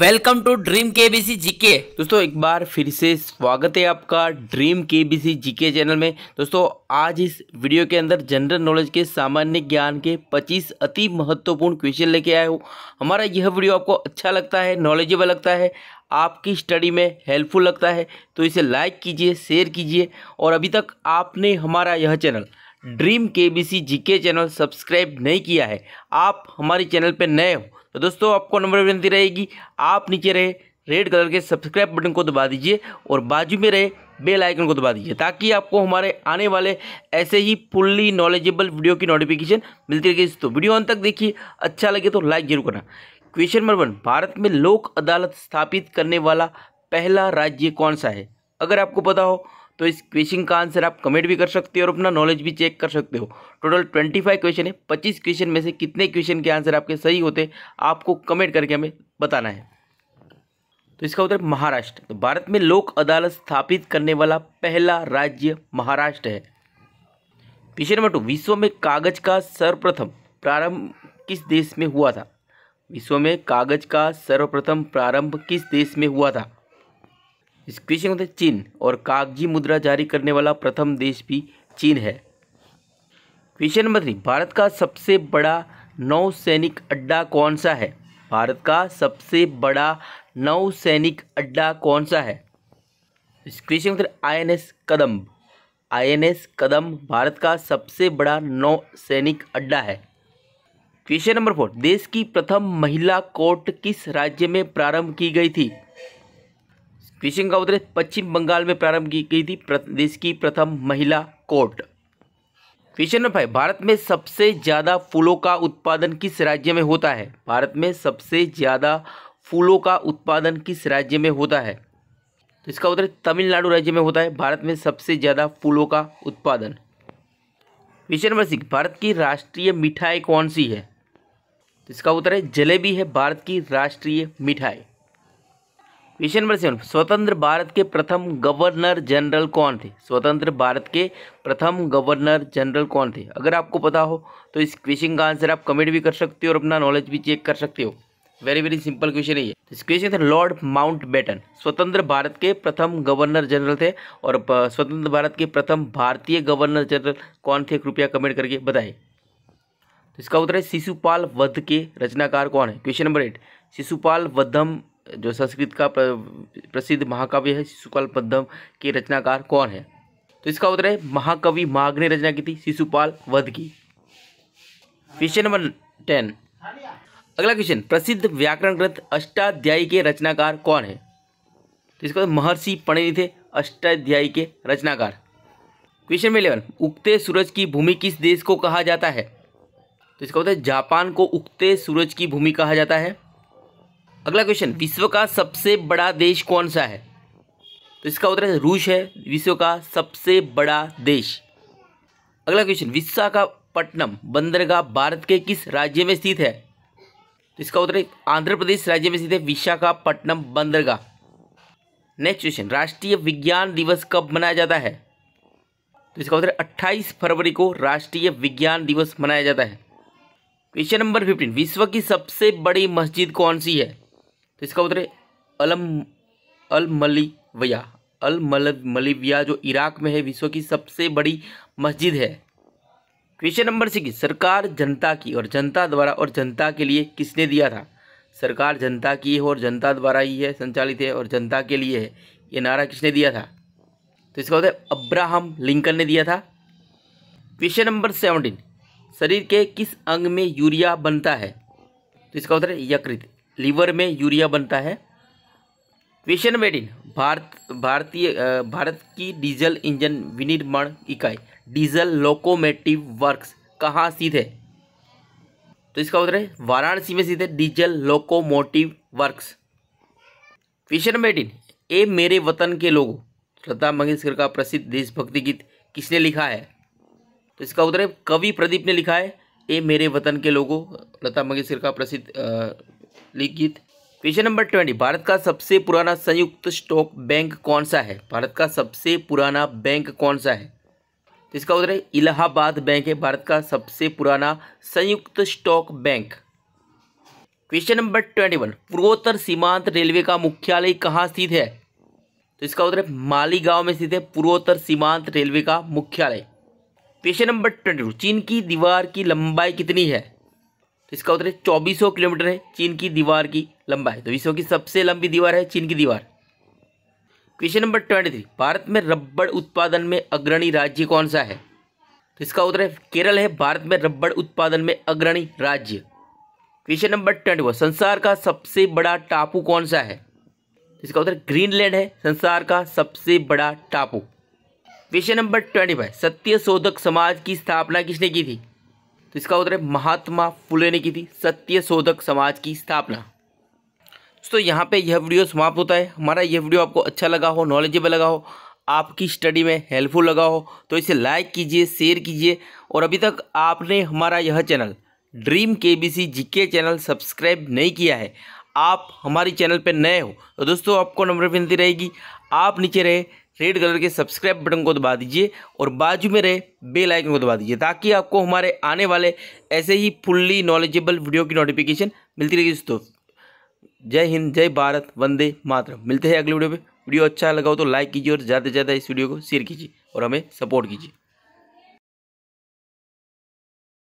Welcome to Dream K B C GK दोस्तों एक बार फिर से स्वागत है आपका dream K B C GK channel में दोस्तों आज इस वीडियो के अंदर जनरल नॉलेज के सामान्य ज्ञान के 25 अति महत्वपूर्ण क्वेश्चन लेके आए हो हमारा यह वीडियो आपको अच्छा लगता है नॉलेजेबल लगता है आपकी स्टडी में हेल्पफुल लगता है तो इसे लाइक कीजिए शेयर कीजिए और अभी तक आपने हमारा यह channel hmm. Dream K B C G K channel subscribe नहीं किया है आप हमारे चैनल पर नए हो तो दोस्तों आपको नंबर विनती रहेगी आप नीचे रहे रेड कलर के सब्सक्राइब बटन को दबा दीजिए और बाजू में रहे बेल आइकन को दबा दीजिए ताकि आपको हमारे आने वाले ऐसे ही फुल्ली नॉलेजेबल वीडियो की नोटिफिकेशन मिलती रहेगी तो वीडियो अंत तक देखिए अच्छा लगे तो लाइक जरूर करना क्वेश्चन नंबर वन भारत में लोक अदालत स्थापित करने वाला पहला राज्य कौन सा है अगर आपको पता हो तो इस क्वेश्चन का आंसर आप कमेंट भी कर सकते हो और अपना नॉलेज भी चेक कर सकते हो टोटल ट्वेंटी फाइव क्वेश्चन है पच्चीस क्वेश्चन में से कितने क्वेश्चन के आंसर आपके सही होते आपको कमेंट करके हमें बताना है तो इसका उत्तर महाराष्ट्र तो भारत में लोक अदालत स्थापित करने वाला पहला राज्य महाराष्ट्र है क्वेश्चन नंबर टू विश्व में कागज का सर्वप्रथम प्रारंभ किस देश में हुआ था विश्व में कागज का सर्वप्रथम प्रारंभ किस देश में हुआ था इस क्वेश्चन तो चीन और कागजी मुद्रा जारी करने वाला प्रथम देश भी चीन है क्वेश्चन नंबर थ्री भारत का सबसे बड़ा नौसैनिक अड्डा कौन सा है भारत का सबसे बड़ा नौसैनिक अड्डा कौन सा है इस question I N S Kadam I N S Kadam Bharat का सबसे बड़ा नौसैनिक अड्डा है क्वेश्चन नंबर फोर देश की प्रथम महिला कोर्ट किस राज्य में प्रारंभ की गई थी फिशिंग का पश्चिम बंगाल में प्रारंभ की गई थी देश की प्रथम महिला court question number five Bharat में सबसे ज़्यादा फूलों का उत्पादन किस राज्य में होता है भारत में सबसे ज़्यादा फूलों का उत्पादन किस राज्य में होता है तो इसका उत्तर तमिलनाडु राज्य में होता है भारत में सबसे ज़्यादा फूलों का उत्पादन क्वेश्चन नंबर सिक्स भारत की राष्ट्रीय मिठाई कौन सी है तो इसका उत्तर है जलेबी है भारत की राष्ट्रीय मिठाई क्वेश्चन नंबर सेवन स्वतंत्र भारत के प्रथम गवर्नर जनरल कौन थे स्वतंत्र भारत के प्रथम गवर्नर जनरल कौन थे अगर आपको पता हो तो इस क्वेश्चन का आंसर आप कमेंट भी कर सकते हो और अपना नॉलेज भी चेक कर सकते हो वेरी वेरी सिंपल क्वेश्चन है ये तो इस क्वेश्चन थे लॉर्ड माउंट बेटन स्वतंत्र भारत के प्रथम गवर्नर जनरल थे और स्वतंत्र भारत के प्रथम भारतीय गवर्नर जनरल कौन थे कृपया कमेंट करके बताएं तो इसका उत्तर है शिशुपाल वध के रचनाकार कौन है question number eight Shishupal Vadham जो संस्कृत का प्रसिद्ध महाकाव्य है शिशुपाल पद्म के रचनाकार कौन है तो इसका उत्तर है महाकवि माघ ने रचना की थी शिशुपाल वध की क्वेश्चन नंबर टेन अगला क्वेश्चन प्रसिद्ध व्याकरण ग्रंथ अष्टाध्यायी के रचनाकार कौन है तो इसका महर्षि पणिनी थे अष्टाध्यायी के रचनाकार क्वेश्चन नंबर इलेवन उगते सूरज की भूमि किस देश को कहा जाता है तो इसका उत्तर जापान को उगते सूरज की भूमि कहा जाता है अगला क्वेश्चन विश्व का सबसे बड़ा देश कौन सा है तो इसका उत्तर है रूस है विश्व का सबसे बड़ा देश अगला क्वेश्चन विशाखापट्टनम बंदरगाह भारत के किस राज्य में स्थित है तो इसका उत्तर आंध्र प्रदेश राज्य में स्थित है विशाखापट्टनम बंदरगाह नेक्स्ट क्वेश्चन राष्ट्रीय विज्ञान दिवस कब मनाया जाता है तो इसका उत्तर 28 फरवरी को राष्ट्रीय विज्ञान दिवस मनाया जाता है क्वेश्चन नंबर 15 विश्व की सबसे बड़ी मस्जिद कौन सी है तो इसका उत्तर मतलब है अलम अलमलिविया मलिविया जो इराक में है विश्व की सबसे बड़ी मस्जिद है क्वेश्चन नंबर सिक्स सरकार जनता की और जनता द्वारा और जनता के लिए किसने दिया था सरकार जनता की है और जनता द्वारा ही है संचालित है और जनता के लिए है ये नारा किसने दिया था तो इसका उत्तर मतलब अब्राहम लिंकन ने दिया था क्वेश्चन नंबर सेवनटीन शरीर के किस अंग में यूरिया बनता है तो इसका उत्तर मतलब यकृत लीवर में यूरिया बनता है क्वेश्चन मेड इन भारत भारतीय भारत की डीजल इंजन विनिर्माण इकाई डीजल लोकोमेटिव वर्क्स कहाँ स्थित है तो इसका उत्तर है वाराणसी में स्थित है diesel locomotive works question made in a मेरे वतन के लोगों लता मंगेशकर का प्रसिद्ध देशभक्ति गीत किसने लिखा है तो इसका उत्तर है कवि प्रदीप ने लिखा है ए मेरे वतन के लोगों लता मंगेशकर का प्रसिद्ध लिखित क्वेश्चन नंबर ट्वेंटी भारत का सबसे पुराना संयुक्त स्टॉक बैंक कौन सा है भारत का सबसे पुराना बैंक कौन सा है तो इसका उत्तर है इलाहाबाद बैंक है भारत का सबसे पुराना संयुक्त stock bank question number twenty one पूर्वोत्तर सीमांत रेलवे का मुख्यालय कहाँ स्थित है तो इसका उत्तर है मालीगांव में स्थित है पूर्वोत्तर सीमांत रेलवे का मुख्यालय क्वेश्चन नंबर ट्वेंटी टू चीन की दीवार की लंबाई कितनी है इसका उत्तर है चौबीसों किलोमीटर है चीन की दीवार की लंबाई तो विश्व की सबसे लंबी दीवार है चीन की दीवार question number twenty three Bharat में रबड़ उत्पादन में अग्रणी राज्य कौन सा है तो इसका उत्तर है केरल है भारत में रबड़ उत्पादन में अग्रणी राज्य क्वेश्चन नंबर ट्वेंटी वन संसार का सबसे बड़ा टापू कौन सा है तो इसका उत्तर ग्रीनलैंड है संसार का सबसे बड़ा टापू क्वेश्चन नंबर ट्वेंटी फाइव सत्य शोधक समाज की स्थापना किसने की थी तो इसका उत्तर है महात्मा फुले ने की थी सत्य शोधक समाज की स्थापना दोस्तों यहाँ पे यह वीडियो समाप्त होता है हमारा यह वीडियो आपको अच्छा लगा हो नॉलेजेबल लगा हो आपकी स्टडी में हेल्पफुल लगा हो तो इसे लाइक कीजिए शेयर कीजिए और अभी तक आपने हमारा यह channel Dream K B C G K channel subscribe नहीं किया है आप हमारी चैनल पर नए हो तो दोस्तों आपको नंबर विनती रहेगी आप नीचे रहे रेड कलर के सब्सक्राइब बटन को दबा दीजिए और बाजू में रहे बेल आइकन को दबा दीजिए ताकि आपको हमारे आने वाले ऐसे ही फुल्ली नॉलेजेबल वीडियो की नोटिफिकेशन मिलती रहेगी दोस्तों जय हिंद जय भारत वंदे मातरम मिलते हैं अगले वीडियो में वीडियो अच्छा लगा हो तो लाइक कीजिए और ज़्यादा से ज़्यादा इस वीडियो को शेयर कीजिए और हमें सपोर्ट कीजिए